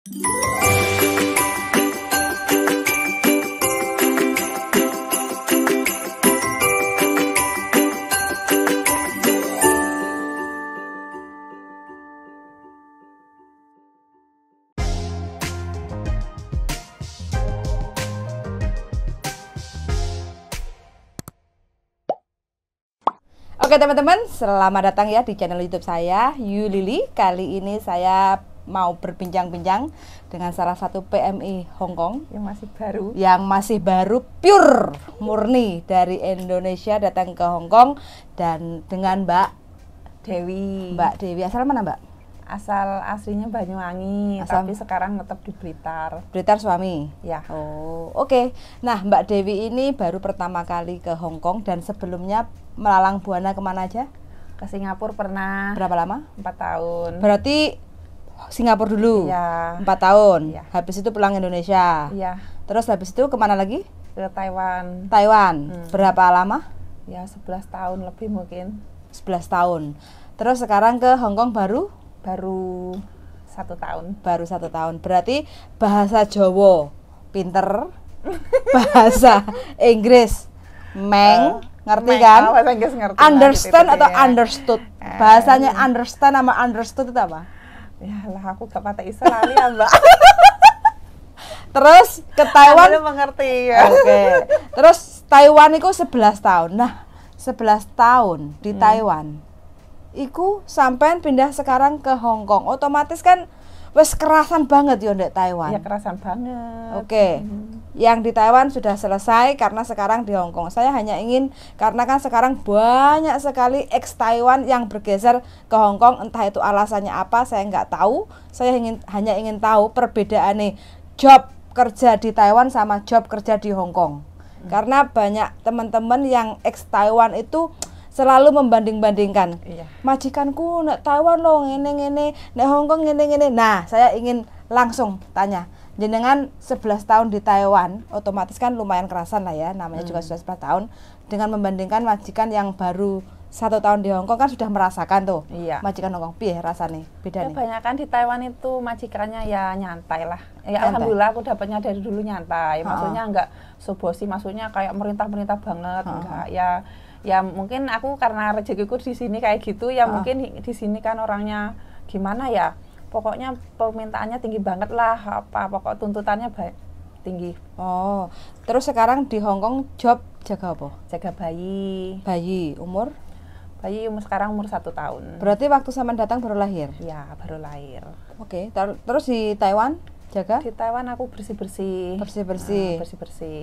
Oke teman-teman, selamat datang ya di channel YouTube saya, Yu Lili. Kali ini saya mau berbincang-bincang dengan salah satu PMI Hong Kong yang masih baru yang masih baru pure murni dari Indonesia datang ke Hong Kong dan dengan Mbak Dewi Mbak Dewi asal mana Mbak asal aslinya Banyuwangi asal, tapi sekarang tetap di Blitar Blitar suami ya oh oke okay. nah Mbak Dewi ini baru pertama kali ke Hong Kong dan sebelumnya melalang buana kemana aja ke Singapura pernah berapa lama empat tahun berarti Singapura dulu iya. empat 4 tahun ya. habis itu pulang Indonesia ya. terus habis itu kemana lagi ke Taiwan Taiwan hmm. berapa lama ya 11 tahun lebih mungkin 11 tahun terus sekarang ke Hong Kong baru baru satu tahun baru satu tahun berarti bahasa Jawa pinter bahasa Inggris meng uh ngerti Meng, kan? Oh, ngerti. Understand nah, atau ya. understood? Bahasanya eh. understand sama understood itu apa? ya lah aku gak patah isa lali ya mbak terus ke Taiwan Anda mengerti ya oke okay. terus Taiwan itu 11 tahun nah 11 tahun di hmm. Taiwan Iku sampai pindah sekarang ke Hong Kong otomatis kan wes kerasan banget ya ndek Taiwan. Ya kerasan banget. Oke. Okay. Mhm. Yang di Taiwan sudah selesai karena sekarang di Hong Kong. Saya hanya ingin karena kan sekarang banyak sekali ex Taiwan yang bergeser ke Hong Kong entah itu alasannya apa saya nggak tahu. Saya ingin hanya ingin tahu perbedaan nih job kerja di Taiwan sama job kerja di Hong Kong. Hmm. Karena banyak teman-teman yang ex Taiwan itu selalu membanding-bandingkan. Iya. Majikanku nak Taiwan loh, ini ini, nak Hong Kong ini ini. Nah, saya ingin langsung tanya. Jenengan 11 tahun di Taiwan, otomatis kan lumayan kerasan lah ya, namanya hmm. juga sudah 11 tahun. Dengan membandingkan majikan yang baru satu tahun di Hong Kong kan sudah merasakan tuh iya. majikan Hong Kong, pih rasanya beda ya, nih banyak kan di Taiwan itu majikannya ya nyantai lah ya nyantai. alhamdulillah aku dapatnya dari dulu nyantai maksudnya enggak sobosi maksudnya kayak merintah merintah banget enggak ya ya mungkin aku karena rezekiku di sini kayak gitu ya uh. mungkin di sini kan orangnya gimana ya pokoknya permintaannya tinggi banget lah apa pokok tuntutannya baik tinggi oh terus sekarang di Hong Kong job jaga apa jaga bayi bayi umur bayi umur sekarang umur satu tahun. Berarti waktu sama datang baru lahir? Ya, baru lahir. Oke, terus di Taiwan jaga? Di Taiwan aku bersih bersih. Bersih bersih. Nah, bersih bersih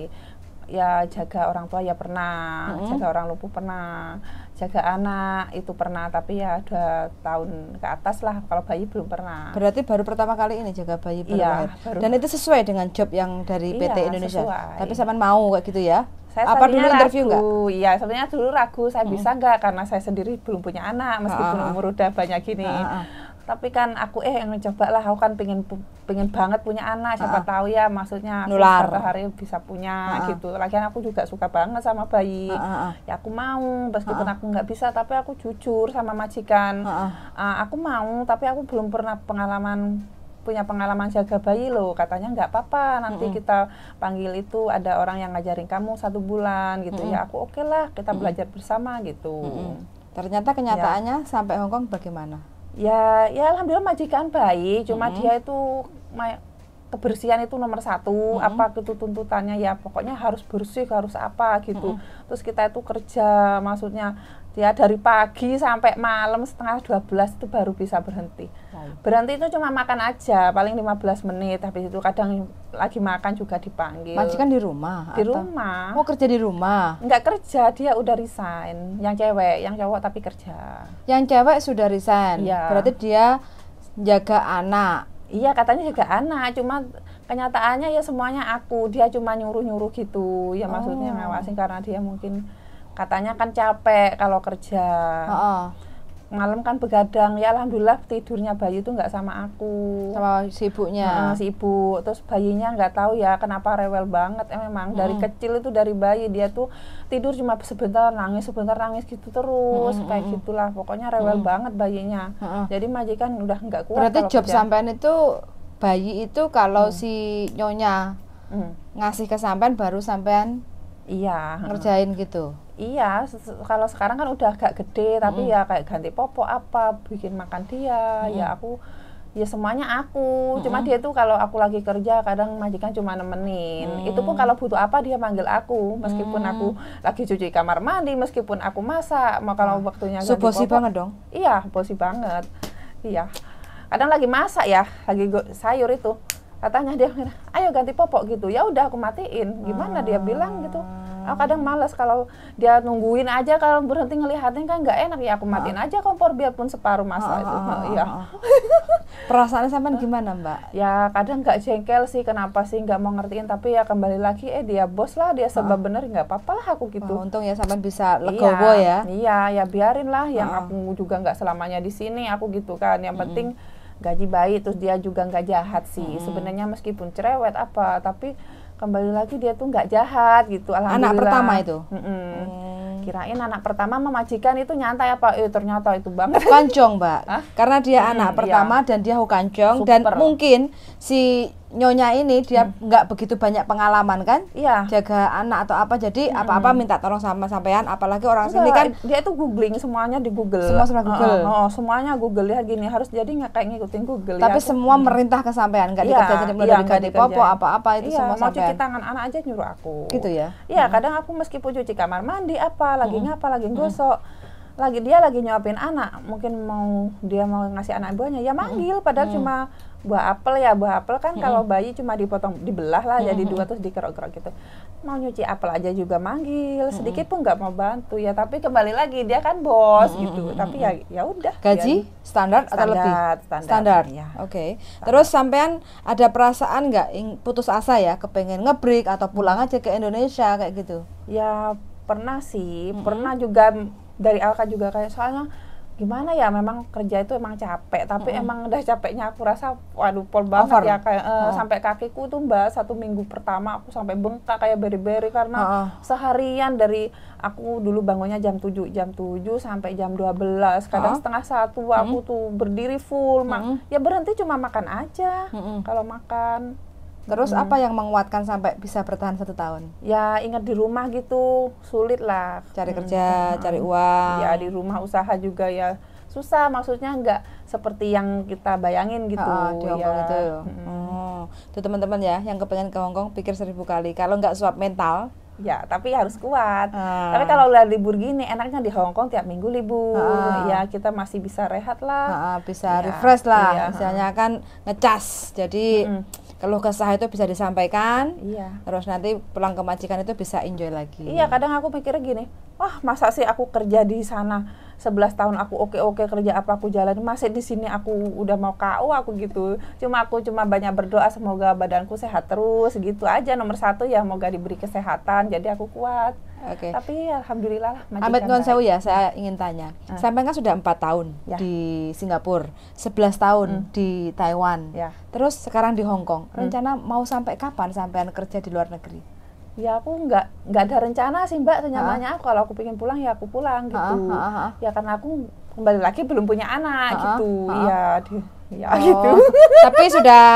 ya jaga orang tua ya pernah, mm-hmm. jaga orang lumpuh pernah, jaga anak itu pernah, tapi ya dua tahun ke atas lah kalau bayi belum pernah. Berarti baru pertama kali ini jaga bayi berlahir. Iya, Dan itu sesuai dengan job yang dari iya, PT Indonesia. Sesuai. Tapi sama mau kayak gitu ya? saya apa dulu interview enggak? Iya, sebenarnya dulu ragu saya hmm. bisa enggak karena saya sendiri belum punya anak meskipun ah, ah, ah. umur udah banyak gini. ah. ah tapi kan aku eh yang mencoba lah aku kan pengen pengen banget punya anak siapa uh -uh. tahu ya maksudnya aku Nular. satu hari bisa punya uh -uh. gitu lagian aku juga suka banget sama bayi uh -uh. ya aku mau meskipun uh -uh. aku nggak bisa tapi aku jujur sama majikan uh -uh. Uh, aku mau tapi aku belum pernah pengalaman punya pengalaman jaga bayi loh katanya nggak apa-apa nanti mm -hmm. kita panggil itu ada orang yang ngajarin kamu satu bulan gitu mm -hmm. ya aku oke okay lah kita mm -hmm. belajar bersama gitu mm -hmm. ternyata kenyataannya ya. sampai Hongkong bagaimana ya ya alhamdulillah majikan baik cuma -hmm. dia itu kebersihan itu nomor satu -hmm. apa itu tuntutannya ya pokoknya harus bersih harus apa gitu -hmm. terus kita itu kerja maksudnya ya dari pagi sampai malam setengah 12 itu baru bisa berhenti berhenti itu cuma makan aja paling 15 menit habis itu kadang lagi makan juga dipanggil majikan di rumah di atau? rumah mau oh, kerja di rumah nggak kerja dia udah resign yang cewek yang cowok tapi kerja yang cewek sudah resign ya. berarti dia jaga anak iya katanya jaga anak cuma kenyataannya ya semuanya aku dia cuma nyuruh-nyuruh gitu ya oh. maksudnya ngawasin karena dia mungkin katanya kan capek kalau kerja oh, oh. malam kan begadang ya alhamdulillah tidurnya bayi itu nggak sama aku sama si ibunya nah, si ibu terus bayinya nggak tahu ya kenapa rewel banget eh, memang hmm. dari kecil itu dari bayi dia tuh tidur cuma sebentar nangis sebentar nangis gitu terus hmm, kayak gitulah pokoknya rewel hmm. banget bayinya hmm. jadi majikan udah nggak kuat berarti job sampean itu bayi itu kalau hmm. si nyonya hmm. ngasih ke sampean baru sampean iya ngerjain gitu Iya, kalau sekarang kan udah agak gede, tapi mm. ya kayak ganti popok apa, bikin makan dia, mm. ya aku ya semuanya aku. Hmm. Cuma dia tuh kalau aku lagi kerja kadang majikan cuma nemenin. Mm. Itu pun kalau butuh apa dia manggil aku, meskipun mm. aku hmm. lagi cuci kamar mandi, meskipun aku masak, mau kalau nah. waktunya so, popok. banget dong. Iya, bosi banget. Iya. Kadang lagi masak ya, lagi sayur itu katanya dia ayo ganti popok gitu ya udah aku matiin gimana dia bilang gitu aku kadang males kalau dia nungguin aja kalau berhenti ngelihatin kan nggak enak ya aku matiin aja kompor biarpun separuh masa itu ya perasaannya sampean gimana mbak ya kadang nggak jengkel sih kenapa sih nggak mau ngertiin tapi ya kembali lagi eh dia bos lah dia sebab bener nggak apa-apa lah aku gitu Wah, untung ya sampean bisa iya, legowo ya iya ya biarin lah yang aku juga nggak selamanya di sini aku gitu kan yang penting mm -hmm gaji baik terus dia juga nggak jahat sih hmm. sebenarnya meskipun cerewet apa tapi kembali lagi dia tuh nggak jahat gitu anak pertama itu mm Hmm. kirain anak pertama memajikan itu nyantai apa eh ternyata itu banget kancong mbak Hah? karena dia hmm, anak iya. pertama iya. dan dia hukancong dan mungkin si nyonya ini dia hmm. nggak hmm. begitu banyak pengalaman kan iya. jaga anak atau apa jadi hmm. apa-apa minta tolong sama sampean apalagi orang sini kan dia itu googling semuanya di Google semua sama Google uh, semuanya Google ya gini harus jadi nggak kayak ngikutin Google tapi ya, semua aku, hmm. merintah ke sampean nggak iya, dikerjain jadi mulai iya, Papua popo apa-apa itu iya, semua mau sampean. cuci tangan anak aja nyuruh aku gitu ya iya hmm. kadang aku meskipun cuci kamar mandi apa lagi hmm. ngapa lagi hmm. gosok lagi dia lagi nyuapin anak mungkin mau dia mau ngasih anak buahnya ya manggil padahal hmm. cuma buah apel ya buah apel kan hmm. kalau bayi cuma dipotong dibelah lah hmm. jadi dua terus dikerok-kerok gitu mau nyuci apel aja juga manggil sedikit pun nggak mau bantu ya tapi kembali lagi dia kan bos hmm. gitu tapi ya ya udah gaji ya, standar, standar atau lebih standar, standar. ya oke okay. terus sampean ada perasaan nggak putus asa ya kepengen ngebreak atau pulang aja ke Indonesia kayak gitu ya pernah sih hmm. pernah juga dari Alka juga kayak soalnya gimana ya memang kerja itu emang capek tapi mm -hmm. emang udah capeknya aku rasa waduh pol banget Over. ya kayak uh, oh. sampai kakiku tuh mbak satu minggu pertama aku sampai bengkak kayak beri-beri karena oh. seharian dari aku dulu bangunnya jam 7 jam 7 sampai jam 12 kadang oh. setengah satu aku mm -hmm. tuh berdiri full mm -hmm. ya berhenti cuma makan aja mm -hmm. kalau makan Terus hmm. apa yang menguatkan sampai bisa bertahan satu tahun? Ya ingat di rumah gitu sulit lah. Cari hmm. kerja, hmm. cari hmm. uang. Ya di rumah usaha juga ya susah. Maksudnya enggak seperti yang kita bayangin gitu. Ah, di Hongkong ya. itu. Hmm. Oh, tuh teman-teman ya yang kepengen ke Hong Kong pikir seribu kali. Kalau nggak suap mental, ya tapi harus kuat hmm. tapi kalau udah libur gini enaknya di Hong Kong tiap minggu libur hmm. ya kita masih bisa rehat lah hmm, bisa ya, refresh lah iya, misalnya kan ngecas jadi hmm keluh kesah itu bisa disampaikan iya. terus nanti pulang ke majikan itu bisa enjoy lagi iya kadang aku mikirnya gini wah masa sih aku kerja di sana 11 tahun aku oke-oke kerja apa aku jalan masih di sini aku udah mau KO aku gitu cuma aku cuma banyak berdoa semoga badanku sehat terus gitu aja nomor satu ya semoga diberi kesehatan jadi aku kuat Oke. Okay. Tapi ya, alhamdulillah lah. Amit sewu ya, saya ingin tanya. Uh. Sampai kan sudah empat tahun ya. di Singapura, 11 tahun hmm. di Taiwan, ya. terus sekarang di Hong Kong. Hmm. Rencana mau sampai kapan sampean kerja di luar negeri? ya aku nggak nggak ada rencana sih mbak senyamannya aku kalau aku pingin pulang ya aku pulang gitu ha, ha, ha. ya karena aku kembali lagi belum punya anak ha, gitu iya ya di, ya oh, gitu tapi sudah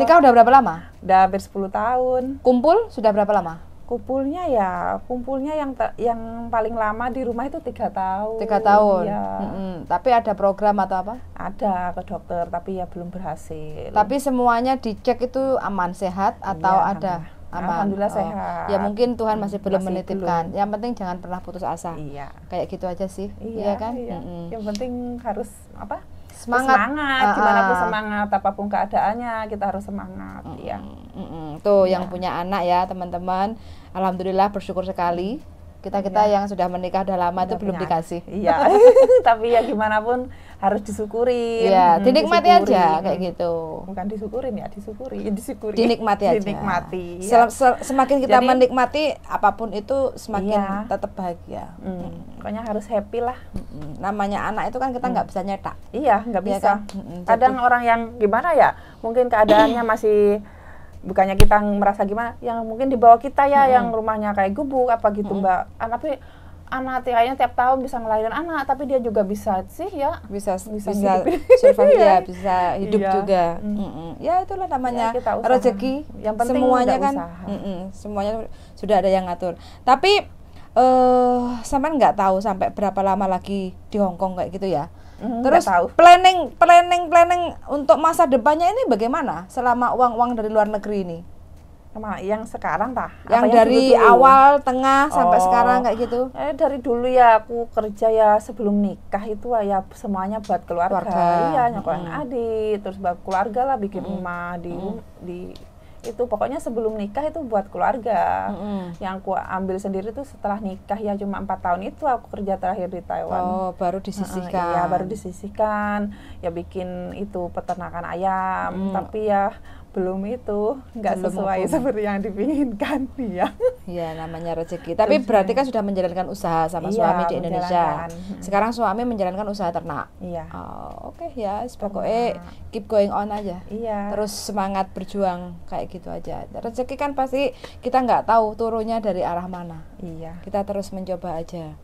nikah udah berapa lama udah hampir 10 tahun kumpul sudah berapa lama kumpulnya ya kumpulnya yang yang paling lama di rumah itu tiga tahun tiga tahun ya. -hmm. tapi ada program atau apa ada ke dokter tapi ya belum berhasil tapi semuanya dicek itu aman sehat atau ya, ada aman aman. Alhamdulillah oh. sehat. Ya mungkin Tuhan masih belum masih menitipkan. Belum. Yang penting jangan pernah putus asa. Iya. Kayak gitu aja sih. Iya, iya kan? Iya. Mm -hmm. Yang penting harus apa? Semangat. Semangat. Uh Gimana ah. pun semangat apapun keadaannya kita harus semangat. Mm -hmm. Iya. Mm -hmm. Tuh iya. yang punya anak ya teman-teman. Alhamdulillah bersyukur sekali kita kita ya. yang sudah menikah udah lama itu itu punya. belum dikasih iya tapi ya gimana pun harus disyukuri ya hmm, dinikmati aja kayak gitu bukan disyukurin ya disyukuri ya, disyukuri dinikmati aja dinikmati ya. semakin kita Jadi, menikmati apapun itu semakin iya. tetap bahagia hmm. hmm. pokoknya harus happy lah hmm, namanya anak itu kan kita hmm. nggak hmm. bisa nyetak iya nggak iya bisa ya kan? kadang Jadi, orang yang gimana ya mungkin keadaannya masih bukannya kita merasa gimana yang mungkin di bawah kita ya hmm. yang rumahnya kayak gubuk apa gitu hmm. mbak ah, tapi anak kayaknya tiap tahun bisa ngelahirin anak tapi dia juga bisa sih ya bisa bisa, bisa survive iya. ya bisa hidup iya. juga mm. -hmm. ya itulah namanya ya, rezeki yang penting semuanya kan usaha. mm semuanya sudah ada yang ngatur tapi eh uh, sampean nggak tahu sampai berapa lama lagi di Hongkong kayak gitu ya Hmm, Terus tahu. planning planning planning untuk masa depannya ini bagaimana selama uang-uang dari luar negeri ini? Sama yang sekarang tah? Yang, yang dari dulu -dulu? awal, tengah oh. sampai sekarang kayak gitu? Eh dari dulu ya aku kerja ya sebelum nikah itu ah, ya semuanya buat keluarga. keluarga. Iya, nyokolin hmm. adik, terus buat keluarga lah bikin hmm. rumah di hmm. di itu pokoknya sebelum nikah itu buat keluarga mm-hmm. yang aku ambil sendiri tuh setelah nikah ya cuma empat tahun itu aku kerja terakhir di Taiwan oh baru disisihkan ya iya baru disisihkan ya bikin itu peternakan ayam mm. tapi ya belum itu nggak sesuai seperti yang dipinginkan dia. Iya namanya rezeki. Tapi berarti kan sudah menjalankan usaha sama iya, suami di Indonesia. Sekarang suami menjalankan usaha ternak. Iya. Oh, Oke okay, ya, pokoknya keep going on aja. Iya. Terus semangat berjuang kayak gitu aja. Rezeki kan pasti kita nggak tahu turunnya dari arah mana. Iya. Kita terus mencoba aja.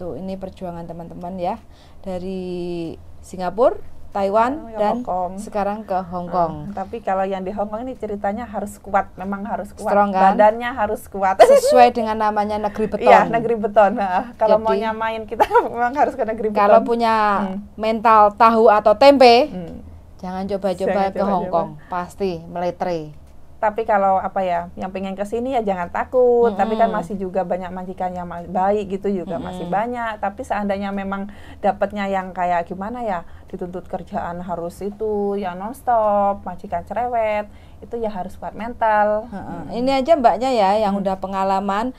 Tuh ini perjuangan teman-teman ya dari Singapura Taiwan dan sekarang ke Hong Kong. Hmm, tapi kalau yang di Hong Kong ini ceritanya harus kuat, memang harus kuat. Strong, kan? Badannya harus kuat. Sesuai dengan namanya negeri iya, beton. Iya, negeri beton. Nah, kalau mau nyamain kita memang harus ke negeri beton. Kalau punya hmm. mental tahu atau tempe, hmm. jangan coba-coba ke Hong Kong, coba. pasti meletre tapi kalau apa ya yang pengen ke sini ya jangan takut -hmm. tapi kan hmm. masih juga banyak majikan yang baik gitu juga -hmm. masih hmm. banyak tapi seandainya memang dapatnya yang kayak gimana ya dituntut kerjaan harus itu ya nonstop majikan cerewet itu ya harus kuat mental hmm. ini aja mbaknya ya yang hmm. udah pengalaman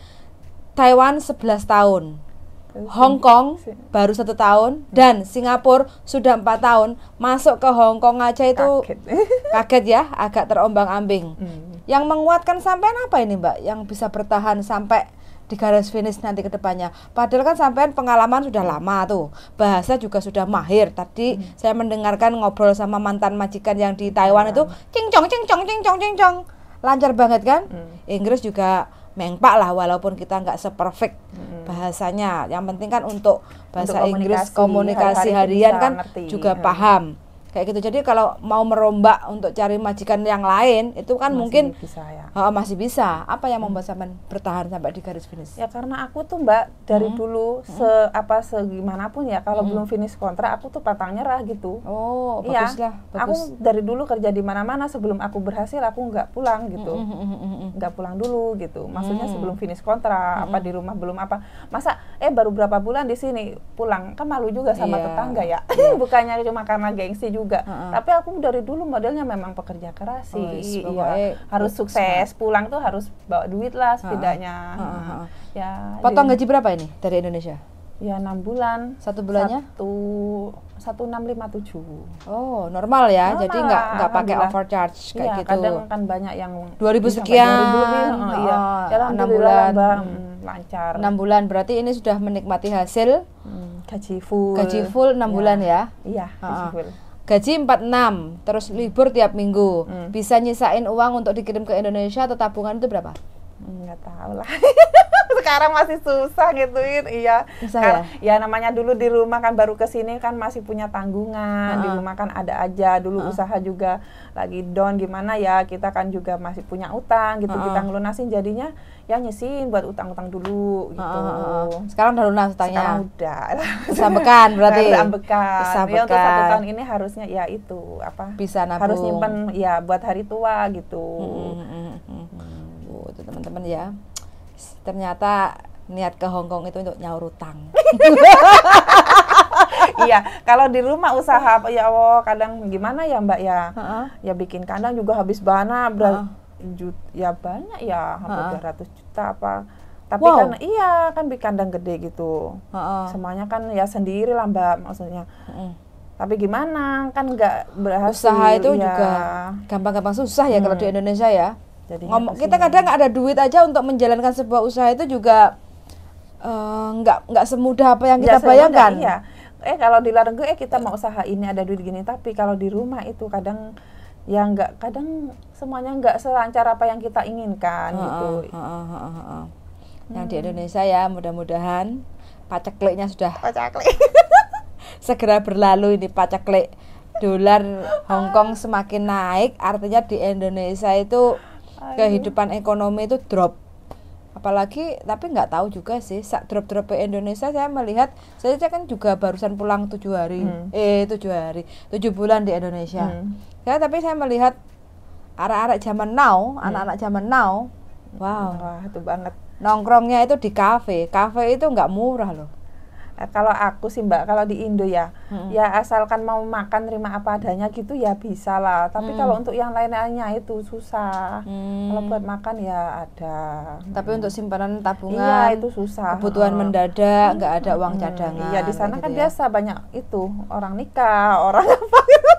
Taiwan 11 tahun Hong Kong baru satu tahun dan hmm. Singapura sudah empat tahun masuk ke Hong Kong aja itu kaget, kaget ya agak terombang ambing. Hmm. Yang menguatkan sampai apa ini Mbak? Yang bisa bertahan sampai di garis finish nanti ke depannya. Padahal kan sampean pengalaman sudah lama tuh. Bahasa juga sudah mahir. Tadi hmm. saya mendengarkan ngobrol sama mantan majikan yang di Taiwan hmm. itu cingcong cingcong cingcong cingcong Lancar banget kan? Hmm. Inggris juga mengpak lah walaupun kita nggak seperfect hmm. bahasanya. Yang penting kan untuk bahasa untuk komunikasi, Inggris komunikasi hari harian kan ngerti. juga hmm. paham kayak gitu jadi kalau mau merombak untuk cari majikan yang lain itu kan masih mungkin bisa ya. uh, masih bisa apa yang hmm. membuat sampean bertahan sampai di garis finish ya karena aku tuh mbak dari hmm. dulu hmm. se apa segimanapun ya kalau hmm. belum finish kontrak aku tuh patang nyerah gitu oh iya. bagus lah bagus. aku dari dulu kerja di mana-mana sebelum aku berhasil aku nggak pulang gitu hmm, nggak pulang dulu gitu maksudnya hmm. sebelum finish kontrak hmm. apa di rumah belum apa masa eh baru berapa bulan di sini pulang kan malu juga sama yeah. tetangga ya yeah. bukannya cuma karena gengsi juga juga. Uh-uh. Tapi aku dari dulu modelnya memang pekerja keras sih. Oh, yes, iya, iya. Harus iya. sukses, nah. pulang tuh harus bawa duit lah setidaknya. Uh-uh. Uh-uh. Ya. Potong jadi, gaji berapa ini dari Indonesia? Ya enam bulan. Satu bulannya? Satu satu enam lima tujuh. Oh normal ya, normal jadi nggak nggak pakai overcharge kayak iya, gitu. Kadang kan banyak yang dua ribu sekian. 2000 oh, oh, iya. Jalan ah, ya, enam bulan bang, hmm, lancar. Enam bulan berarti ini sudah menikmati hasil hmm, gaji full. Gaji full enam ya. bulan ya? Iya. Gaji ah, ah. full gaji 46 terus libur tiap minggu hmm. bisa nyisain uang untuk dikirim ke Indonesia atau tabungan itu berapa Enggak hmm, tahu lah sekarang masih susah gituin iya susah kan, ya? ya namanya dulu di rumah kan baru kesini kan masih punya tanggungan uh -uh. di rumah kan ada aja dulu uh -uh. usaha juga lagi down gimana ya kita kan juga masih punya utang gitu uh -uh. kita ngelunasin jadinya ya nyisihin buat utang-utang dulu gitu. Uh, uh, uh. Sekarang udah lunas utangnya. Sekarang udah. Sambekan berarti. Sambekan. Sambekan. Ya untuk satu tahun ini harusnya ya itu apa? Bisa nabung. Harus nyimpen ya buat hari tua gitu. Hmm, hmm, hmm, hmm. itu teman-teman ya. Ternyata niat ke Hong Kong itu untuk nyaur utang. iya kalau di rumah usaha apa ya wo kadang gimana ya Mbak ya uh -uh. ya bikin kandang juga habis bana berarti uh -uh juta ya banyak ya hampir tiga ratus juta apa tapi wow. kan iya kan di kandang gede gitu -ha. semuanya kan ya sendiri lah mbak maksudnya tapi gimana kan nggak berhasil usaha itu ya. juga gampang-gampang susah ya hmm. kalau di hmm. Indonesia ya Jadi ngomong kita kadang ada duit aja untuk menjalankan sebuah usaha itu juga uh, nggak nggak semudah apa yang kita ya, bayangkan iya eh kalau di luar negeri eh kita mau usaha ini ada duit gini tapi kalau di rumah itu kadang ya nggak kadang semuanya nggak selancar apa yang kita inginkan uh, gitu. Uh, uh, uh, uh, uh. Yang Nah di hmm. Indonesia ya mudah-mudahan pacekliknya sudah paceklik segera berlalu ini paceklik dolar Hongkong semakin naik artinya di Indonesia itu kehidupan ekonomi itu drop apalagi tapi nggak tahu juga sih sak drop drop ke Indonesia saya melihat saya kan juga barusan pulang tujuh hari hmm. eh tujuh hari tujuh bulan di Indonesia hmm ya tapi saya melihat arah-arah zaman now iya. anak-anak zaman now wow Wah, itu banget nongkrongnya itu di kafe kafe itu nggak murah loh eh, kalau aku sih mbak kalau di Indo ya hmm. ya asalkan mau makan terima apa adanya gitu ya bisa lah tapi hmm. kalau untuk yang lain-lainnya itu susah hmm. kalau mm. buat makan ya ada tapi hmm. untuk simpanan tabungan iya itu susah kebutuhan mendadak nggak ada uang cadangan iya di sana kan gitu kan ya. biasa banyak itu orang nikah orang apa gitu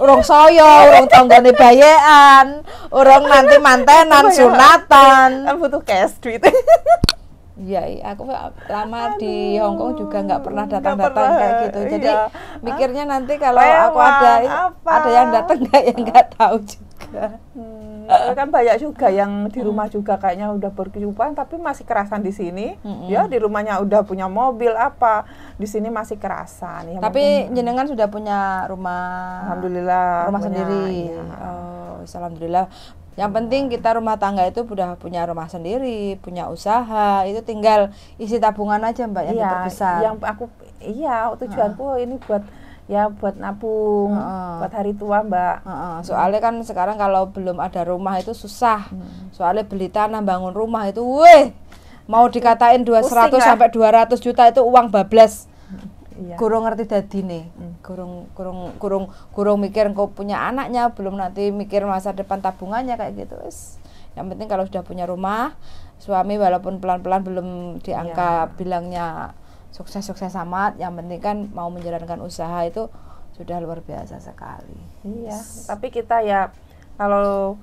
urung soyo urung tanggane bayean, urung nanti mantenan ya? sunatan. Aku Butuh cash duit. Iya, iya, aku lama di Hong Kong juga nggak pernah datang-datang kayak gitu. Iya. Jadi iya. mikirnya nanti kalau Lewat, aku ada apa? ada yang datang nggak yang nggak tahu juga. Hmm uh, kan banyak juga yang di rumah uh, juga kayaknya udah berkecukupan tapi masih kerasan di sini uh, ya di rumahnya udah punya mobil apa di sini masih kerasan ya, tapi mungkin, jenengan sudah punya rumah alhamdulillah rumah punya, sendiri ya. oh alhamdulillah yang penting kita rumah tangga itu sudah punya rumah sendiri, punya usaha, itu tinggal isi tabungan aja mbak yang ya, Yang aku iya tujuanku uh. ini buat ya buat nabung, uh, buat hari tua mbak. Uh, soalnya kan sekarang kalau belum ada rumah itu susah. Hmm. Soalnya beli tanah bangun rumah itu, weh mau dikatain 200 Pusing, ya? sampai 200 juta itu uang bablas. Hmm, iya. Kurung ngerti dadi nih. Hmm. Kurung kurung kurung kurung mikir kau punya anaknya, belum nanti mikir masa depan tabungannya kayak gitu. Wis. Yang penting kalau sudah punya rumah, suami walaupun pelan-pelan belum dianggap iya. bilangnya sukses-sukses amat yang penting kan mau menjalankan usaha itu sudah luar biasa sekali iya yes. tapi kita ya kalau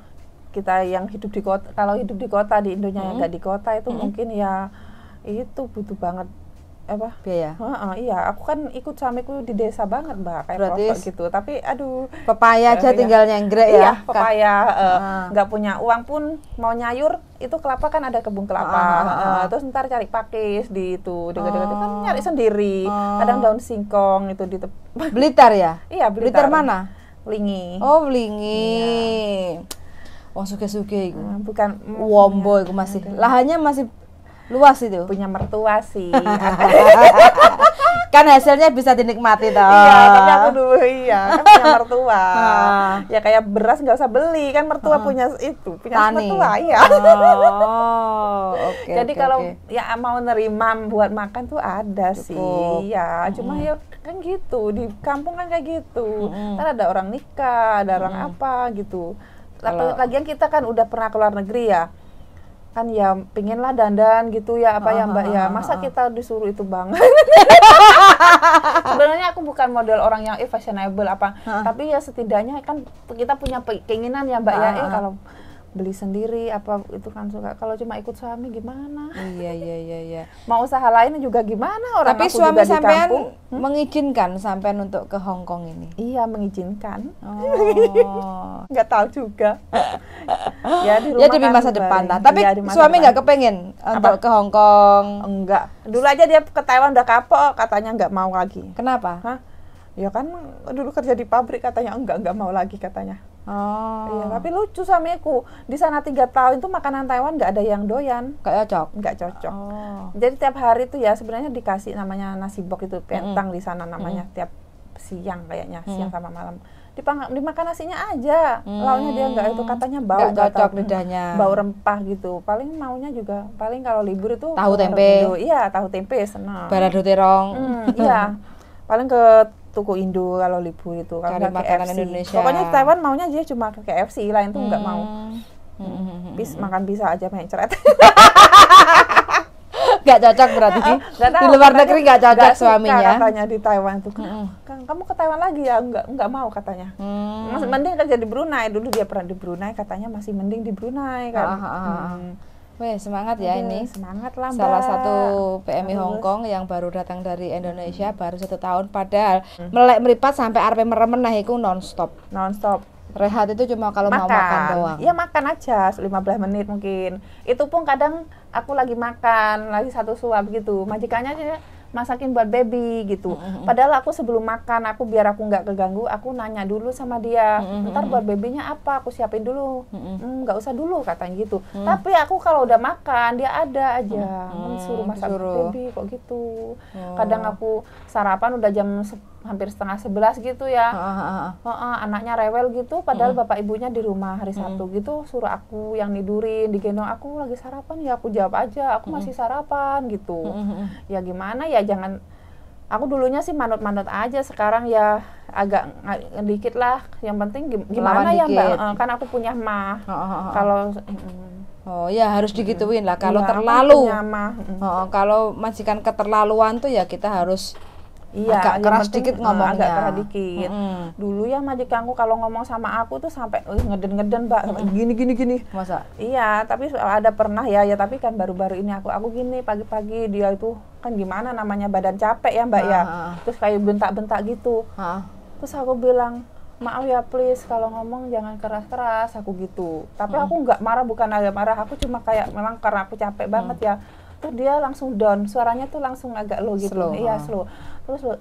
kita yang hidup di kota kalau hidup di kota di Indonesia hmm. yang nggak di kota itu hmm. mungkin ya itu butuh banget apa biaya uh, uh, iya aku kan ikut suamiku di desa banget mbak kayak Berarti proper gitu tapi aduh pepaya aja tinggalnya tinggal nyenggrek ya iya, pepaya eh, nggak uh, uh. punya uang pun mau nyayur itu kelapa kan ada kebun kelapa uh, uh, uh, Uh, terus ntar cari pakis di itu dekat-dekat kan oh. nyari sendiri kadang oh. daun singkong itu di Blitar ya iya Blitar, Blitar mana Lingi oh Lingi iya. suka-suka suge Bukan mm, wombo aku iya. masih. Lahannya masih Luas itu. Punya mertua sih. kan hasilnya bisa dinikmati toh. Iya, tapi kan aku dulu iya, kan punya mertua. ya kayak beras nggak usah beli, kan mertua ah. punya itu, punya Tani. mertua iya. Oh, oke. Okay, Jadi okay, kalau okay. ya mau nerima buat makan tuh ada Cukup. sih. Iya, cuma hmm. ya kan gitu, di kampung kan kayak gitu. hmm. Kan ada orang nikah, ada orang apa gitu. Lagian kita kan udah pernah keluar negeri ya kan ya pinginlah dandan gitu ya apa uh, ya ah, ah, mbak uh, ya ah, masa uh. kita disuruh itu banget sebenarnya aku bukan model orang yang eh, fashionable apa tapi ya setidaknya kan kita punya keinginan ya mbak ya eh kalau beli sendiri apa itu kan suka kalau cuma ikut suami gimana iya iya iya iya mau usaha lain juga gimana orang tapi aku suami sampean hmm? mengizinkan sampean untuk ke Hong Kong ini iya mengizinkan oh nggak tahu juga ya di ya, rumah ya demi kan masa depan lah tapi ya, suami nggak kepengen apa? untuk ke Hong Kong enggak dulu aja dia ke Taiwan udah kapok katanya nggak mau lagi kenapa Hah? ya kan dulu kerja di pabrik katanya enggak enggak mau lagi katanya Oh. Iya, tapi lucu sama Di sana tiga tahun itu makanan Taiwan enggak ada yang doyan. Nggak cocok. enggak cocok. Oh. Jadi tiap hari itu ya sebenarnya dikasih namanya nasi bok itu kentang mm. di sana namanya mm. tiap siang kayaknya mm. siang sama malam. Dipang, dimakan nasinya aja. hmm. Lauknya dia enggak itu katanya bau enggak cocok lidahnya. Bau rempah gitu. Paling maunya juga paling kalau libur itu tahu tempe. Iya, tahu tempe senang. Barado terong. Mm, iya iya. Paling ke toko Indo kalau libur itu kalau makanan KFC. Indonesia. Pokoknya Taiwan maunya aja cuma ke KFC lain tuh nggak hmm. mau. Hmm. hmm. Bis makan bisa aja main ceret. Gak cocok berarti sih? di luar negeri gak cocok gak suaminya katanya di Taiwan tuh mm. kamu ke Taiwan lagi ya Enggak, enggak mau katanya mm. mending kerja di Brunei dulu dia pernah di Brunei katanya masih mending di Brunei kan ah, ah. ah. Hmm Wah semangat ya Aduh, ini. Semangat lah, Mbak. Salah satu PMI Hong Kong yang baru datang dari Indonesia hmm. baru satu tahun padahal hmm. melek meripat sampai arpe meremen nah iku nonstop. Nonstop. Rehat itu cuma kalau makan. mau makan doang. Iya, makan aja 15 menit mungkin. Itu pun kadang aku lagi makan, lagi satu suap gitu. Majikannya aja masakin buat baby gitu. Mm -hmm. Padahal aku sebelum makan aku biar aku nggak keganggu, aku nanya dulu sama dia. Mm -hmm. Ntar mm-hmm. buat babynya apa? Aku siapin dulu. Mm-hmm. Hmm, nggak mm -hmm. mm, usah dulu katanya gitu. Mm. Tapi aku kalau udah makan dia ada aja mm. suruh masak baby kok gitu. Mm. Kadang aku sarapan udah jam hampir setengah sebelas gitu ya uh, uh, uh. Uh, uh, anaknya rewel gitu padahal uh. bapak ibunya di rumah hari sabtu Sabtu gitu suruh aku yang nidurin digendong aku lagi sarapan ya aku jawab aja aku uh. masih sarapan gitu uh. ya gimana ya jangan aku dulunya sih manut-manut aja sekarang ya agak sedikit lah yang penting gimana Lawan ya mbak mbak kan aku punya mah uh, uh, uh. kalau uh, Oh ya harus digituin lah kalau ya, terlalu. Oh, kalau majikan keterlaluan tuh ya kita harus Iya, agak keras penting, dikit eh, ngomongnya. Agak keras dikit. Mm. Dulu ya majikanku kalau ngomong sama aku tuh sampai ngeden-ngeden, Mbak, mm. gini gini gini. Masa? Iya, tapi ada pernah ya, ya tapi kan baru-baru ini aku aku gini pagi-pagi dia itu kan gimana namanya badan capek ya, Mbak ya. Ah, ah. Terus kayak bentak-bentak gitu. Ah. Terus aku bilang, maaf ya please kalau ngomong jangan keras-keras aku gitu tapi hmm. aku nggak marah bukan agak marah aku cuma kayak memang karena aku capek banget hmm. ya tuh dia langsung down suaranya tuh langsung agak low gitu slow, iya slow terus lo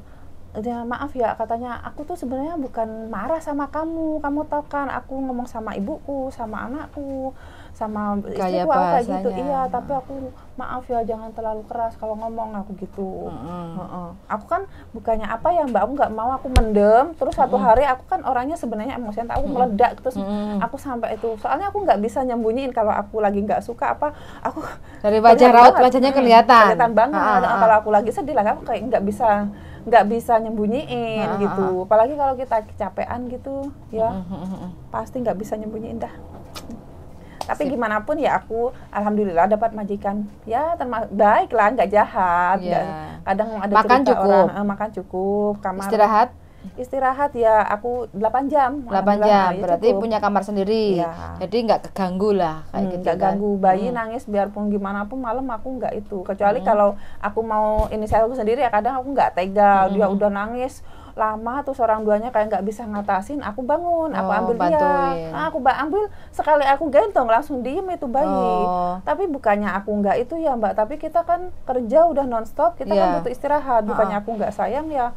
dia maaf ya katanya aku tuh sebenarnya bukan marah sama kamu kamu tahu kan aku ngomong sama ibuku sama anakku sama Gaya istriku apa gitu iya tapi aku maaf ya jangan terlalu keras kalau ngomong aku gitu mm -hmm. uh -uh. aku kan bukannya apa ya mbak aku nggak mau aku mendem terus satu mm -hmm. hari aku kan orangnya sebenarnya emosian aku mm -hmm. meledak terus mm -hmm. aku sampai itu soalnya aku nggak bisa nyembunyiin kalau aku lagi nggak suka apa aku dari wajah raut wajahnya kelihatan kelihatan banget ah, ah, ah, kalau aku lagi sedih lah aku kayak nggak bisa nggak bisa nyembunyiin ah, ah gitu ah. apalagi kalau kita kecapean gitu ya pasti nggak bisa nyembunyiin dah tapi Sip. gimana pun ya aku alhamdulillah dapat majikan ya baik lah, nggak jahat. Yeah. kadang ada makan cerita cukup. orang eh, makan cukup, kamar istirahat istirahat ya aku 8 jam 8 jam ya berarti cukup. punya kamar sendiri ya. jadi nggak keganggu lah kayak hmm, gitu nggak kan. ganggu bayi hmm. nangis biarpun gimana pun malam aku nggak itu kecuali hmm. kalau aku mau ini saya inisiatif sendiri ya kadang aku nggak tega hmm. dia udah nangis lama tuh seorang duanya kayak nggak bisa ngatasin aku bangun aku oh, ambil bantuin. dia nah, aku ambil sekali aku gentong langsung diem itu bayi oh. tapi bukannya aku nggak itu ya mbak tapi kita kan kerja udah nonstop kita yeah. kan iya. butuh istirahat bukannya uh -uh. aku nggak sayang ya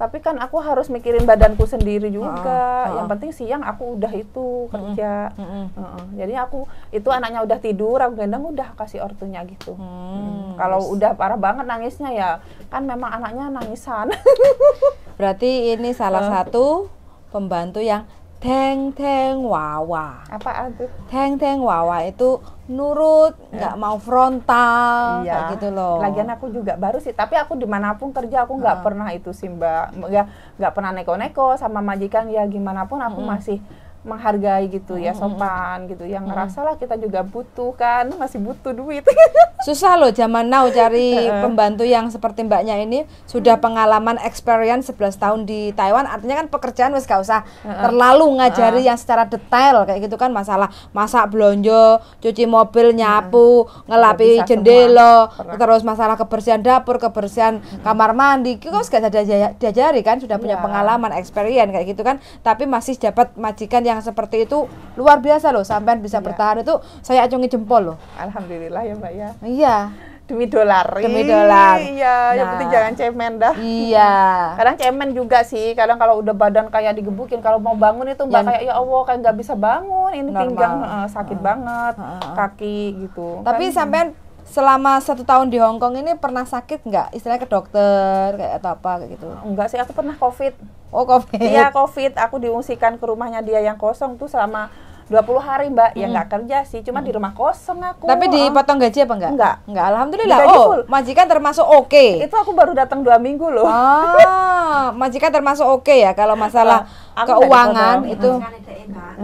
tapi kan aku harus mikirin badanku sendiri juga. Uh, uh. Yang penting siang aku udah itu kerja. uh, uh. uh, uh. Jadi aku itu anaknya udah tidur, aku gendong udah kasih ortunya gitu. Hmm, hmm. Kalau udah parah banget nangisnya ya kan memang anaknya nangisan. Berarti ini salah uh. satu pembantu yang Teng teng wawa. Apa itu Teng teng wawa itu nurut, ya. nggak ya. mau frontal, iya. kayak gitu loh. Lagian aku juga baru sih, tapi aku dimanapun kerja aku nggak hmm. pernah itu sih mbak, nggak nggak pernah neko-neko sama majikan ya gimana pun aku hmm. masih menghargai gitu ya sopan gitu yang ngerasa lah kita juga butuh kan masih butuh duit susah loh zaman now cari pembantu yang seperti mbaknya ini sudah mm. pengalaman experience 11 tahun di Taiwan artinya kan pekerjaan wes gak usah terlalu ngajari yang secara detail kayak gitu kan masalah masak blonjo cuci mobil nyapu ngelapi jendela terus masalah kebersihan dapur kebersihan kamar mandi kok gak gak diajari kan sudah punya iya. pengalaman experience kayak gitu kan tapi masih dapat majikan yang seperti itu luar biasa loh sampai bisa ya. bertahan itu saya acungi jempol loh. Alhamdulillah ya Mbak ya. Iya demi dolar. Demi dolar. Iya, nah, yang penting nah. jangan cemen dah. Iya. Kadang cemen juga sih, kadang kalau udah badan kayak digebukin, kalau mau bangun itu mbak kayak ya Allah kayak nggak bisa bangun, ini normal. pinggang uh, sakit uh, banget, uh, kaki gitu. Tapi kan, sampean selama satu tahun di Hong Kong ini pernah sakit nggak? Istilahnya ke dokter kayak atau apa kayak gitu? Enggak sih, aku pernah COVID. Oh COVID. Iya COVID. Aku diungsikan ke rumahnya dia yang kosong tuh selama 20 hari mbak ya, hmm. ya nggak kerja sih cuma hmm. di rumah kosong aku tapi dipotong gaji apa enggak? enggak enggak alhamdulillah oh full. majikan termasuk oke okay. itu aku baru datang dua minggu loh ah majikan termasuk oke okay ya kalau masalah nah, keuangan itu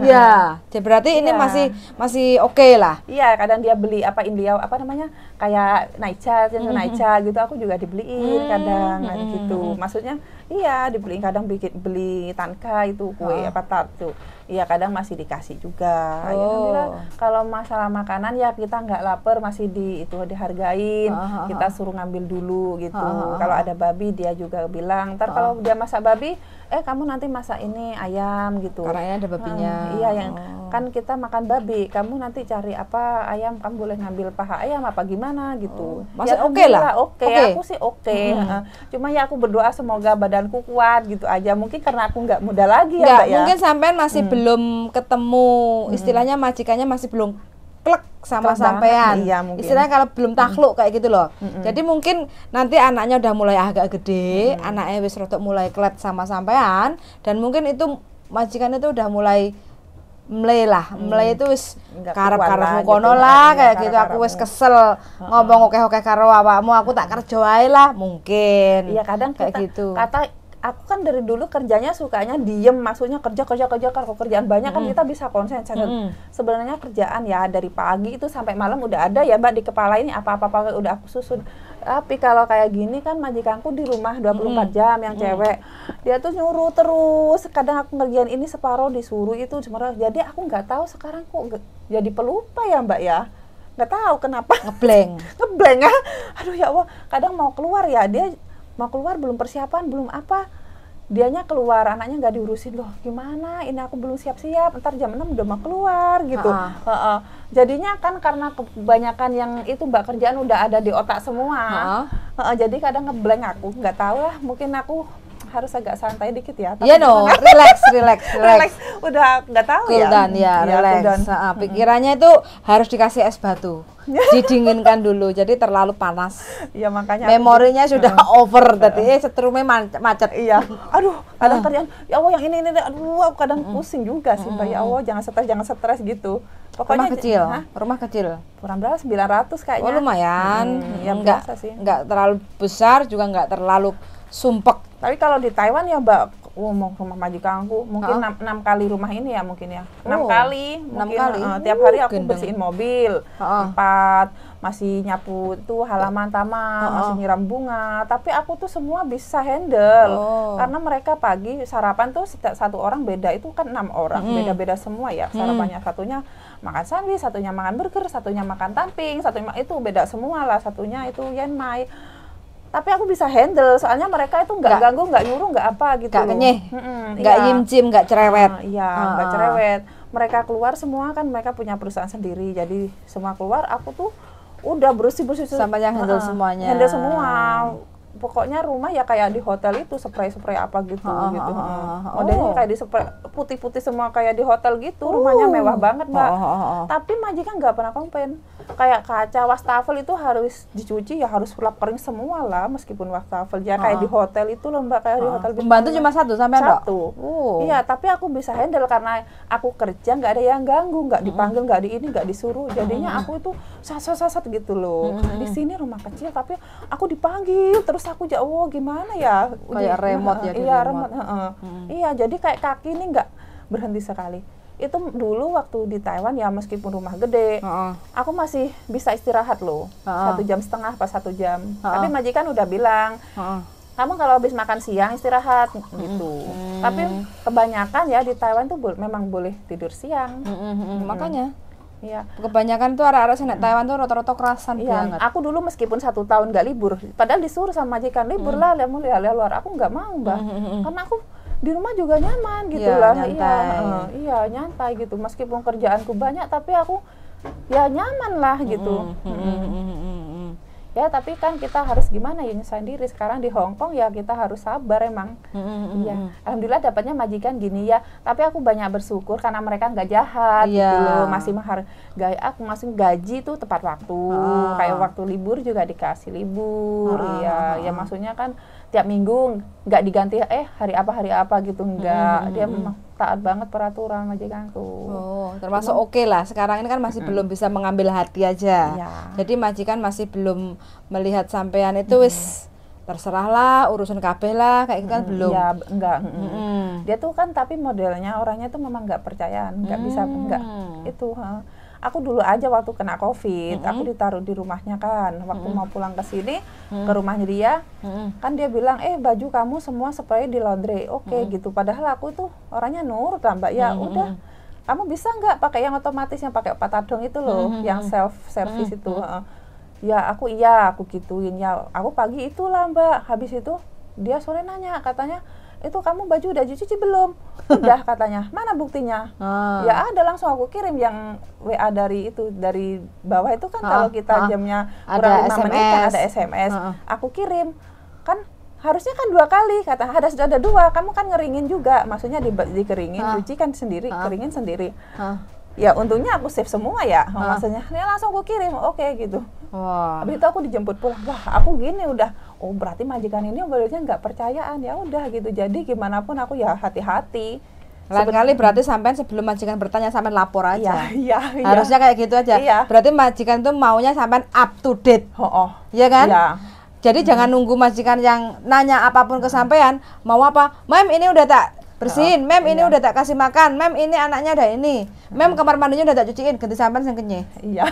iya. ya jadi berarti ya. ini iya. masih masih oke okay lah. Iya, kadang dia beli apa India apa namanya kayak naija, jenis naik -hmm. hmm, hmm. naija gitu aku juga dibeliin hmm, kadang -hmm. gitu. Maksudnya iya dibeliin kadang bikin beli tanka itu kue oh. apa tart tuh iya kadang masih dikasih juga ya, oh. ya kalau masalah makanan ya kita nggak lapar masih di itu dihargain oh. kita suruh ngambil dulu gitu oh. kalau ada babi dia juga bilang ntar kalau dia masak babi eh kamu nanti masak ini ayam gitu karena ada babinya hmm, iya yang oh. kan kita makan babi kamu nanti cari apa ayam kamu boleh ngambil paha ayam apa gimana gitu oh. masih ya, oke okay lah oke okay. okay. aku sih oke okay. hmm. Ah, cuma ya aku berdoa semoga badanku kuat gitu aja mungkin karena aku nggak muda lagi ya, ya. mungkin ya. sampean masih hmm. belum ketemu hmm. istilahnya majikannya masih belum klek sama Kelak sampean. Iya, Istilahnya kalau belum takluk mm. kayak gitu loh. Mm -mm. Jadi mungkin nanti anaknya udah mulai agak gede, mm. anaknya wis rotok mulai klet sama sampean dan mungkin itu majikan itu udah mulai mulai lah hmm. itu wis karep karep gitu kono lah iya, kayak gitu aku wis kesel uh ngomong oke oke karo mau aku tak kerja lah mungkin iya kadang kayak kita, gitu kata aku kan dari dulu kerjanya sukanya diem maksudnya kerja kerja kerja kalau kerjaan banyak mm. kan kita bisa konsen mm. sebenarnya kerjaan ya dari pagi itu sampai malam udah ada ya mbak di kepala ini apa apa apa udah aku susun tapi kalau kayak gini kan majikanku di rumah 24 mm. jam yang mm. cewek dia tuh nyuruh terus kadang aku ngerjain ini separuh disuruh itu cuma jadi aku nggak tahu sekarang kok jadi pelupa ya mbak ya nggak tahu kenapa ngebleng ngebleng ya aduh ya allah kadang mau keluar ya dia mau keluar belum persiapan belum apa dianya keluar anaknya nggak diurusin loh gimana ini aku belum siap-siap ntar jam 6 udah mau keluar gitu uh -uh. Uh -uh. jadinya kan karena kebanyakan yang itu mbak kerjaan udah ada di otak semua uh -uh. Uh -uh, jadi kadang ngeblank aku nggak tahu lah mungkin aku harus agak santai dikit ya. Iya no, relax, relax, relax. Udah nggak tahu cool ya. Down, ya, ya relax. Cool down. pikirannya itu harus dikasih es batu. Didinginkan dulu, jadi terlalu panas. Iya makanya. Memorinya aku, sudah uh, over, tadi uh, setrumnya macet. Iya. Aduh, ada uh. kerjaan. ya Allah yang ini ini, aduh aku kadang pusing juga sih, uh. ya Allah jangan stres, jangan stres gitu. Pokoknya rumah kecil, hah? rumah kecil. Kurang berapa? 900 kayaknya. Oh, lumayan. Hmm, ya enggak, enggak terlalu besar juga enggak terlalu sumpek. Tapi kalau di Taiwan ya Mbak ngomong oh, rumah majikanku mungkin enam kali rumah ini ya mungkin ya enam oh. kali enam kali. Uh, tiap hari aku bersihin mobil empat masih nyapu tuh halaman taman masih nyiram bunga tapi aku tuh semua bisa handle oh. karena mereka pagi sarapan tuh satu orang beda itu kan enam orang hmm. beda beda semua ya sarapannya hmm. satunya makan sandwich satunya makan burger satunya makan tamping satunya itu beda semua lah satunya itu mai tapi aku bisa handle soalnya mereka itu nggak ganggu nggak nyuruh nggak apa gitu nggak kenyih nggak mm -mm, nggak cerewet ah, iya uh, nggak uh, cerewet mereka keluar semua kan mereka punya perusahaan sendiri jadi semua keluar aku tuh udah bersih bersih sama yang handle uh, semuanya handle semua pokoknya rumah ya kayak di hotel itu spray spray apa gitu ha, gitu ha, modelnya oh. kayak di spray putih putih semua kayak di hotel gitu uh. rumahnya mewah banget mbak tapi majikan nggak pernah komplain kayak kaca wastafel itu harus dicuci ya harus lap kering semua lah meskipun wastafel ya kayak di hotel itu loh mbak kayak di hotel bantu cuma satu sampai satu uh. iya tapi aku bisa handle karena aku kerja nggak ada yang ganggu nggak dipanggil nggak di ini nggak disuruh jadinya aku itu sat sat sat, gitu loh. Hmm. Di sini rumah kecil tapi aku dipanggil terus aku jauh oh, gimana ya? Kayak remote ya. Iya remote. remote. hmm. Iya jadi kayak kaki ini nggak berhenti sekali. Itu dulu waktu di Taiwan ya meskipun rumah gede, uh -uh. aku masih bisa istirahat loh. Uh -uh. Satu jam setengah pas satu jam. Uh -uh. Tapi majikan udah bilang. Uh -uh kamu kalau habis makan siang istirahat gitu. Hmm. Tapi kebanyakan ya di Taiwan tuh bo memang boleh tidur siang. Hmm, hmm, hmm. Makanya Iya. Kebanyakan tuh arah-arah sana Taiwan tuh rata-rata kerasan iya. banget. Aku dulu meskipun satu tahun nggak libur, padahal disuruh sama majikan libur mm. lah, lihat lihat luar. Aku nggak mau mbak, hmm, hmm, hmm, karena aku di rumah juga nyaman gitu ya, lah. Nyantai. Iya, uh, iya nyantai gitu. Meskipun kerjaanku banyak, tapi aku ya nyaman lah gitu. Mm. -hmm. Mm. -hmm ya tapi kan kita harus gimana ya nyusahin diri sekarang di Hong Kong ya kita harus sabar emang mm -hmm. ya alhamdulillah dapatnya majikan gini ya tapi aku banyak bersyukur karena mereka nggak jahat yeah. gitu loh masih menghargai aku masih gaji tuh tepat waktu ah. kayak waktu libur juga dikasih libur ah, Iya. ya ya maksudnya kan tiap minggu nggak diganti eh hari apa hari apa gitu nggak hmm, hmm dia hmm, hmm. memang taat banget peraturan majikanku oh termasuk oke okay lah sekarang ini kan masih hmm. belum bisa mengambil hati aja ya. jadi majikan masih belum melihat sampean itu hmm. wis terserah lah urusan kabeh lah kayak gitu kan hmm, belum ya enggak hmm. Hmm. dia tuh kan tapi modelnya orangnya tuh memang nggak percayaan nggak hmm. bisa nggak mm. itu ha aku dulu aja waktu kena covid mm -hmm. aku ditaruh di rumahnya kan waktu mm -hmm. mau pulang ke sini mm -hmm. ke rumahnya dia mm -hmm. kan dia bilang eh baju kamu semua spray di laundry oke okay, mm -hmm. gitu padahal aku tuh orangnya nurut lah mbak ya mm -hmm. udah kamu bisa nggak pakai yang otomatis yang pakai patadong itu loh mm -hmm. yang self service mm -hmm. itu mm -hmm. ya aku iya aku gituin ya aku pagi itulah mbak habis itu dia sore nanya katanya itu kamu baju udah cuci belum? Udah katanya. Mana buktinya? Ah. Ya ada langsung aku kirim yang WA dari itu dari bawah itu kan ah, kalau kita ah. jamnya kurang lima menit kan ada SMS. Ah, ah. Aku kirim. Kan harusnya kan dua kali kata ada sudah ada dua kamu kan ngeringin juga maksudnya di, dikeringin ah. cuci kan sendiri ah. keringin sendiri ah. ya untungnya aku save semua ya ah. maksudnya ya langsung aku kirim oke okay, gitu wah habis itu aku dijemput pulang wah aku gini udah oh berarti majikan ini modelnya nggak percayaan ya udah gitu jadi gimana pun aku ya hati-hati lain kali berarti sampai sebelum majikan bertanya sampai lapor aja. Iya, iya. iya. Harusnya kayak gitu aja. Iya. Berarti majikan tuh maunya sampai up to date. Oh, oh. Iya kan? Iya. Jadi hmm. jangan nunggu majikan yang nanya apapun ke sampean, mau apa? Mem, ini udah tak bersihin mem ini iya. udah tak kasih makan mem ini anaknya ada ini mem kamar mandinya udah tak cuciin ganti sampan yang kenyih. iya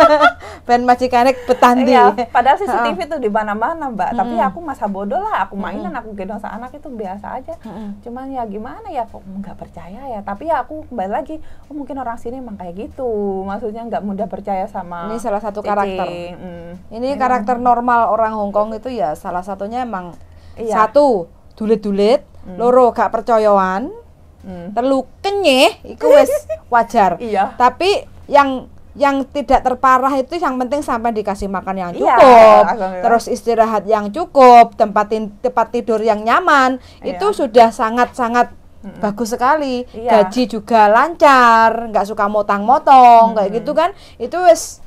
ben kanek petandi iya, padahal CCTV itu di mana-mana mbak tapi aku masa bodoh lah aku mainan mm. aku gendong anak itu biasa aja mm. cuman ya gimana ya kok nggak percaya ya tapi ya aku kembali lagi oh mungkin orang sini emang kayak gitu maksudnya nggak mudah percaya sama ini salah satu karakter mm. ini mm. karakter normal orang Hongkong itu ya salah satunya emang iya. satu dulit-dulit Hmm. loro gak percoyoan hmm. terlalu kenyeh itu wes wajar iya. tapi yang yang tidak terparah itu yang penting sampai dikasih makan yang iya, cukup, iya, terus istirahat yang cukup, tempat tempat tidur yang nyaman, iya. itu sudah sangat-sangat mm mm bagus sekali iya. gaji juga lancar nggak suka motang-motong mm-hmm. kayak gitu kan itu wes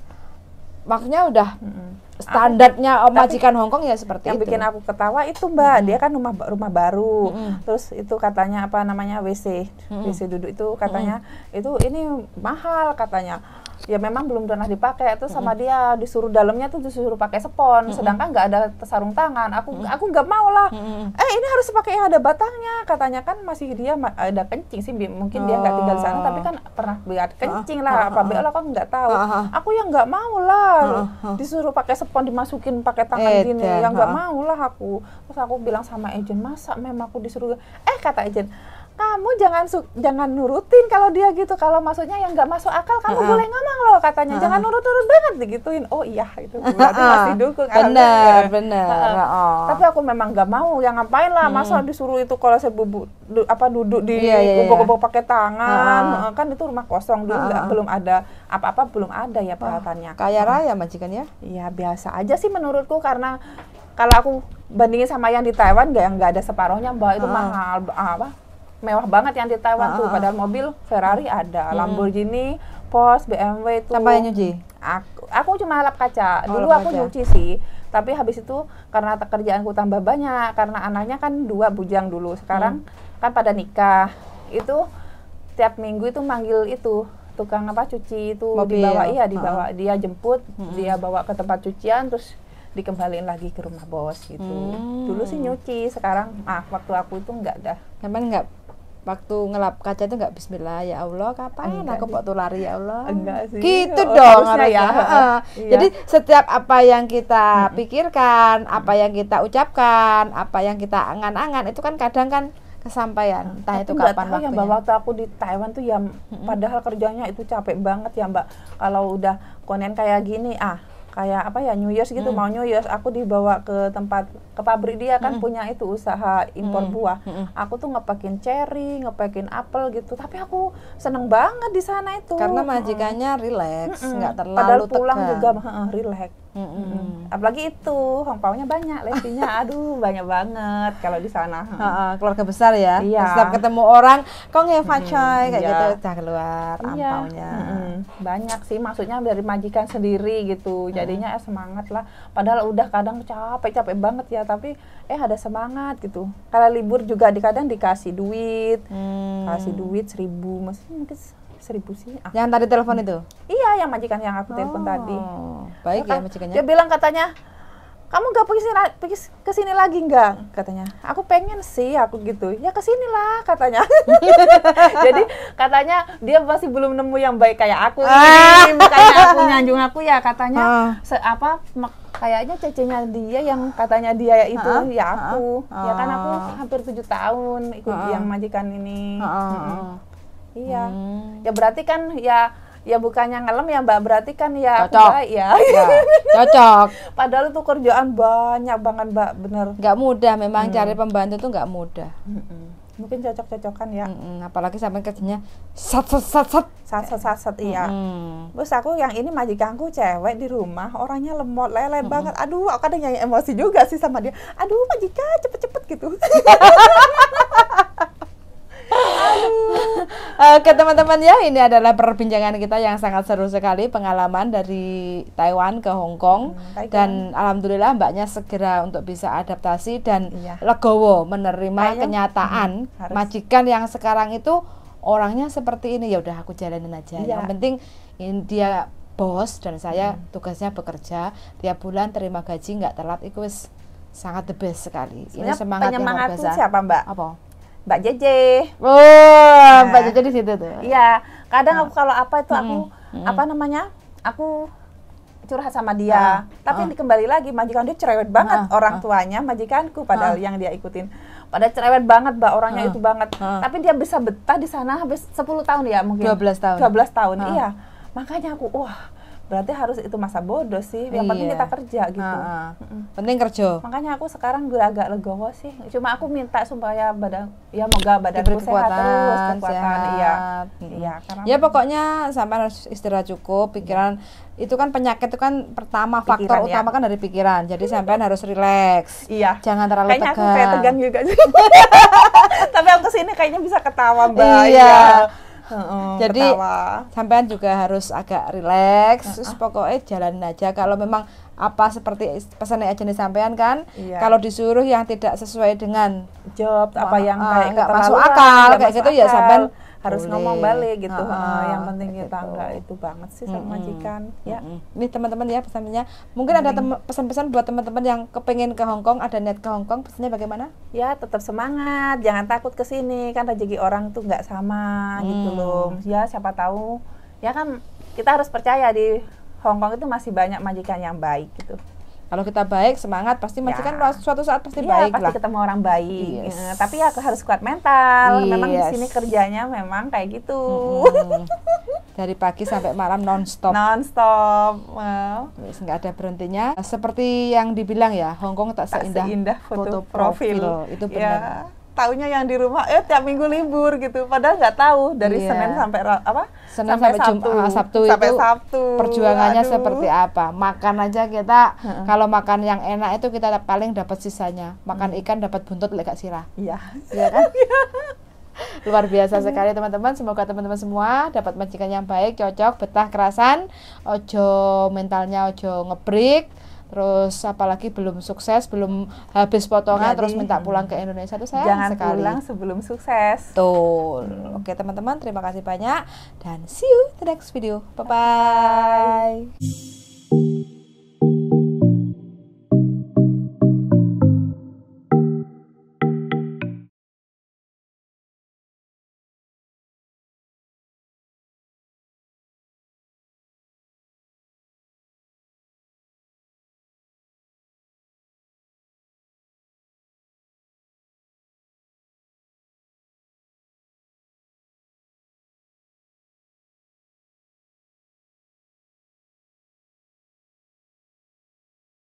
maknya udah mm-hmm standarnya oh, aku, majikan Kong ya seperti yang itu. bikin aku ketawa itu mbak -hmm. dia kan rumah rumah baru -hmm. terus itu katanya apa namanya WC -hmm. WC duduk itu katanya -hmm. itu ini mahal katanya ya memang belum pernah dipakai itu sama dia disuruh dalamnya tuh disuruh pakai sepon, sedangkan nggak ada sarung tangan aku mm aku nggak mau lah eh ini harus pakai yang ada batangnya katanya kan masih dia eh, ada kencing sih mungkin dia nggak tinggal di sana tapi kan oh. pernah lihat ah, kencing ah, lah ah, apa bela kan nggak tahu aku yang nggak mau lah disuruh pakai sepon dimasukin pakai tangan gini yang nggak mau lah aku terus aku bilang sama agent masa memang aku disuruh eh kata agent kamu jangan su jangan nurutin kalau dia gitu kalau maksudnya yang nggak masuk akal kamu uh -huh. boleh ngomong loh katanya jangan nurut-nurut banget digituin oh iya gitu berarti uh -huh. masih dukung benar gitu ya. benar uh -huh. oh. tapi aku memang nggak mau yang ngapain lah hmm. disuruh itu kalau saya bubuk du, apa duduk di yeah, yeah, yeah. pakai tangan uh -huh. kan itu rumah kosong dulu uh -huh. belum ada apa-apa belum ada ya peralatannya oh, kaya raya majikan ya iya biasa aja sih menurutku karena kalau aku bandingin sama yang di Taiwan nggak yang nggak ada separohnya mbak itu uh mahal apa mewah banget yang di Taiwan uh, tuh ah, ah, ah. padahal mobil Ferrari ada, hmm. Lamborghini, Porsche, BMW itu. Apa yang nyuci? Aku aku cuma lap kaca. Oh, Dulu aku kaca. nyuci sih tapi habis itu karena kerjaanku tambah banyak karena anaknya kan dua bujang dulu sekarang hmm. kan pada nikah itu tiap minggu itu manggil itu tukang apa cuci itu Mobil. dibawa iya dibawa uh dia jemput hmm. dia bawa ke tempat cucian terus dikembaliin lagi ke rumah bos gitu hmm. dulu sih nyuci sekarang ah waktu aku itu enggak dah emang enggak waktu ngelap kaca itu nggak Bismillah ya Allah kapan enggak aku waktu lari ya Allah enggak sih gitu oh, dong ya, Iya. jadi setiap apa yang kita hmm. pikirkan apa yang kita ucapkan apa yang kita angan-angan itu kan kadang kan kesampaian nah, entah itu kapan tahu waktunya. ya mbak waktu aku di Taiwan tuh ya hmm. padahal kerjanya itu capek banget ya mbak kalau udah konen kayak gini ah kayak apa ya New Year's gitu hmm. mau New Year's aku dibawa ke tempat ke pabrik dia kan -hmm. punya itu usaha impor -hmm. buah. -hmm. Aku tuh ngepakin cherry ngepakin apel gitu. Tapi aku seneng banget di sana itu. Karena majikannya -hmm. rileks, nggak -hmm. terlalu Padahal pulang tegang. juga hmm, relax. -hmm. -hmm. Apalagi itu, hongpaunya banyak, lesinya aduh banyak banget kalau di sana. Uh, uh, keluarga besar ya. Iya. Setiap ketemu orang, kok nggak ya, facai -hmm. kayak iya. gitu udah keluar iya. hongpaunya. -hmm. Banyak sih, maksudnya dari majikan sendiri gitu. Jadinya -hmm. semangat lah. Padahal udah kadang capek-capek banget ya tapi eh ada semangat gitu kalau libur juga di kadang dikasih duit hmm. kasih duit seribu masih mungkin seribu sih ah. yang tadi telepon itu iya yang majikan yang aku oh. telepon tadi baik ya, ya majikannya dia bilang katanya kamu gak pergi sini ke sini lagi nggak katanya aku pengen sih aku gitu ya ke lah katanya jadi katanya dia masih belum nemu yang baik kayak aku ini ah. kayak aku nyanjung aku ya katanya ah. se apa kayaknya cecenya dia yang katanya dia itu ya aku ya kan aku hampir tujuh tahun ikut yang majikan ini ha? uh, Hmm. iya hmm. ya berarti kan ya ya bukannya ngelem ya mbak berarti kan ya cocok aku, ya, ya cocok padahal itu kerjaan banyak banget mbak bener nggak mudah memang hmm. cari pembantu tuh nggak mudah hmm mungkin cocok-cocokan ya. Mm -mm, apalagi sampai kerjanya sat sat sat sat sat sat sat, sat iya. Mm. Terus aku yang ini majikanku cewek di rumah orangnya lemot lele mm banget. Aduh, aku kadang yang emosi juga sih sama dia. Aduh majikan cepet-cepet gitu. Oke teman-teman ya, ini adalah perbincangan kita yang sangat seru sekali pengalaman dari Taiwan ke Hong Kong hmm, dan alhamdulillah mbaknya segera untuk bisa adaptasi dan iya. legowo menerima Ayo. kenyataan hmm, majikan yang sekarang itu orangnya seperti ini ya udah aku jalanin aja. Iya. Yang penting ini dia bos dan saya hmm. tugasnya bekerja tiap bulan terima gaji nggak telat itu sangat the best sekali. Sebenarnya ini semangat biasa. siapa Mbak? Apa? Mbak Jeje. Oh, nah, Mbak Jeje di situ tuh. Iya, kadang aku ah. kalau apa itu aku hmm. apa namanya? Aku curhat sama dia. Ah. Tapi ah. dikembali lagi majikan dia cerewet banget ah. orang tuanya, majikanku padahal yang dia ikutin. Pada cerewet banget Mbak orangnya itu banget. Tapi dia bisa betah di sana habis 10 tahun ya mungkin. 12 tahun. 12 tahun. Iya. Makanya aku wah berarti harus itu masa bodoh sih yang penting iya. kita kerja gitu uh, uh. penting kerja makanya aku sekarang gue agak legowo sih cuma aku minta supaya badan ya moga badanku Diberi sehat terus kekuatan iya. sehat. iya iya ya pokoknya sampai harus istirahat cukup pikiran iya. itu kan penyakit itu kan pertama pikiran, faktor ya. utama kan dari pikiran jadi sampean harus rileks iya jangan terlalu kayaknya tegang kayaknya aku kayak tegang juga tapi aku kesini kayaknya bisa ketawa mbak iya jadi sampean juga harus agak rileks uh, uh. pokoknya jalan aja kalau memang apa seperti pesan aja sampean kan iya. kalau disuruh yang tidak sesuai dengan job apa yang ah, kayak nggak masuk akal kayak gitu ya akal. ya sampean harus boleh. ngomong balik gitu. Uh, uh, yang penting gitu. kita enggak itu banget sih sama mm -hmm. majikan. Ya. Mm -hmm. Ini teman-teman ya pesannya. Mungkin mm -hmm. ada pesan-pesan buat teman-teman yang kepengen ke Hong Kong, ada niat ke Hong Kong, pesannya bagaimana? Ya, tetap semangat, jangan takut ke sini. Kan rezeki orang tuh nggak sama gitu mm. gitu loh. Ya, siapa tahu ya kan kita harus percaya di Hong Kong itu masih banyak majikan yang baik gitu kalau kita baik semangat pasti masih kan ya. suatu saat pasti ya, baik pasti lah. ketemu orang baik yes. Eh, tapi ya harus kuat mental yes. memang di sini kerjanya memang kayak gitu hmm. dari pagi sampai malam nonstop nonstop wow. nggak ada berhentinya seperti yang dibilang ya Hongkong tak seindah, tak seindah foto, foto profil. profil itu iya. benar ya taunya yang di rumah eh tiap minggu libur gitu padahal nggak tahu dari yeah. Senin sampai apa Senin sampai, sampai Sabtu Jum, Sabtu, ah, Sabtu sampai itu Sabtu perjuangannya Aduh. seperti apa makan aja kita kalau makan yang enak itu kita paling dapat sisanya makan hmm. ikan dapat buntut lega sirah iya yeah. kan iya. luar biasa sekali teman-teman semoga teman-teman semua dapat majikan yang baik cocok betah kerasan ojo mentalnya ojo ngebrik terus apalagi belum sukses belum habis potongan Jadi, terus minta pulang ke Indonesia itu saya jangan sekali pulang sebelum sukses tuh mm. oke teman-teman terima kasih banyak dan see you the next video bye bye, bye.